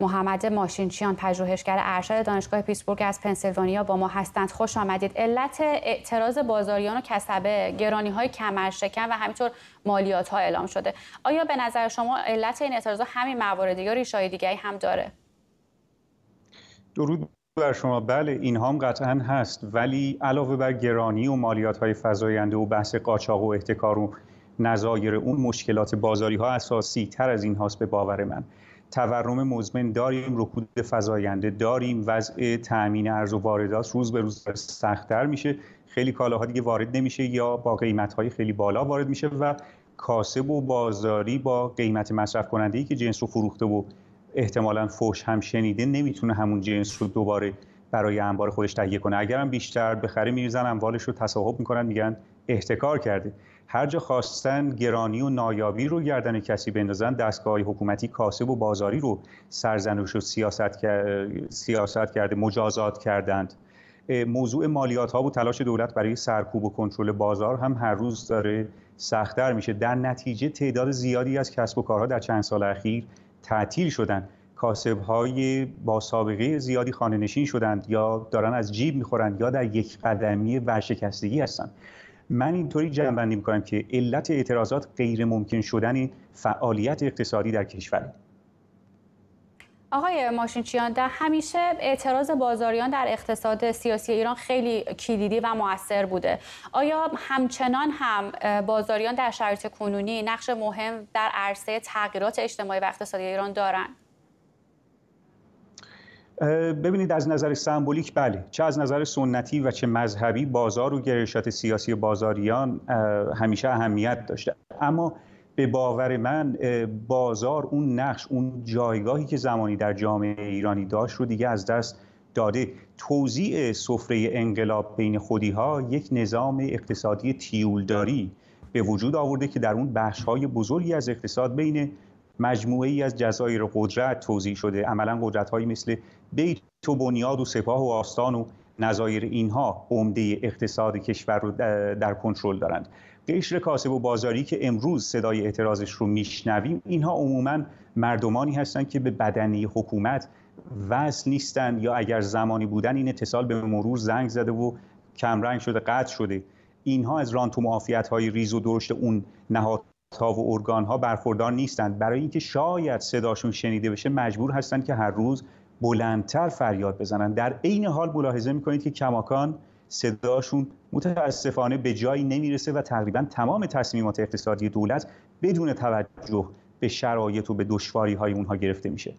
محمد ماشینچیان پژوهشگر ارشد دانشگاه پیتسبورگ از پنسیلوانیا با ما هستند خوش آمدید علت اعتراض بازاریان و کسبه گرانی های کمر شکن و همینطور مالیات ها اعلام شده آیا به نظر شما علت این اعتراض همین موارد یا ریشای دیگری هم داره درود بر شما بله این هم قطعا هست ولی علاوه بر گرانی و مالیات های فزاینده و بحث قاچاق و احتکار و نظایر اون مشکلات بازاری ها اساسی تر از این هاست به باور من تورم مزمن داریم رکود فزاینده داریم وضع تامین ارز و واردات روز به روز سختتر میشه خیلی کالاها دیگه وارد نمیشه یا با قیمت خیلی بالا وارد میشه و کاسب و بازاری با قیمت مصرف کننده ای که جنس رو فروخته و احتمالا فوش هم شنیده نمیتونه همون جنس رو دوباره برای انبار خودش تهیه کنه اگرم بیشتر بخره میریزن اموالش رو تصاحب میکنن میگن احتکار کرده هر جا خواستن گرانی و نایابی رو گردن کسی بندازن دستگاه حکومتی کاسب و بازاری رو سرزنش و سیاست, سیاست کرده مجازات کردند موضوع مالیات ها و تلاش دولت برای سرکوب و کنترل بازار هم هر روز داره سختتر میشه در نتیجه تعداد زیادی از کسب و کارها در چند سال اخیر تعطیل شدند کاسب های با سابقه زیادی خانه نشین شدند یا دارن از جیب میخورند یا در یک قدمی ورشکستگی هستند من اینطوری جنبندی میکنم که علت اعتراضات غیر ممکن شدن فعالیت اقتصادی در کشور آقای ماشینچیان در همیشه اعتراض بازاریان در اقتصاد سیاسی ایران خیلی کلیدی و موثر بوده آیا همچنان هم بازاریان در شرایط کنونی نقش مهم در عرصه تغییرات اجتماعی و اقتصادی ایران دارند ببینید از نظر سمبولیک بله چه از نظر سنتی و چه مذهبی بازار و گرایشات سیاسی بازاریان همیشه اهمیت داشته اما به باور من بازار اون نقش اون جایگاهی که زمانی در جامعه ایرانی داشت رو دیگه از دست داده توضیع سفره انقلاب بین خودی ها یک نظام اقتصادی تیولداری به وجود آورده که در اون بخش های بزرگی از اقتصاد بین مجموعه ای از جزایر قدرت توضیح شده عملا قدرت هایی مثل بیت و بنیاد و سپاه و آستان و نظایر اینها عمده اقتصاد کشور رو در کنترل دارند قشر کاسب و بازاری که امروز صدای اعتراضش رو میشنویم اینها عموما مردمانی هستند که به بدنی حکومت وصل نیستند یا اگر زمانی بودن این اتصال به مرور زنگ زده و کمرنگ شده قطع شده اینها از رانت و معافیت های ریز و درشت اون نهاد تا و ارگان ها برخوردار نیستند برای اینکه شاید صداشون شنیده بشه مجبور هستند که هر روز بلندتر فریاد بزنند در عین حال ملاحظه میکنید که کماکان صداشون متاسفانه به جایی نمیرسه و تقریبا تمام تصمیمات اقتصادی دولت بدون توجه به شرایط و به دشواری های اونها گرفته میشه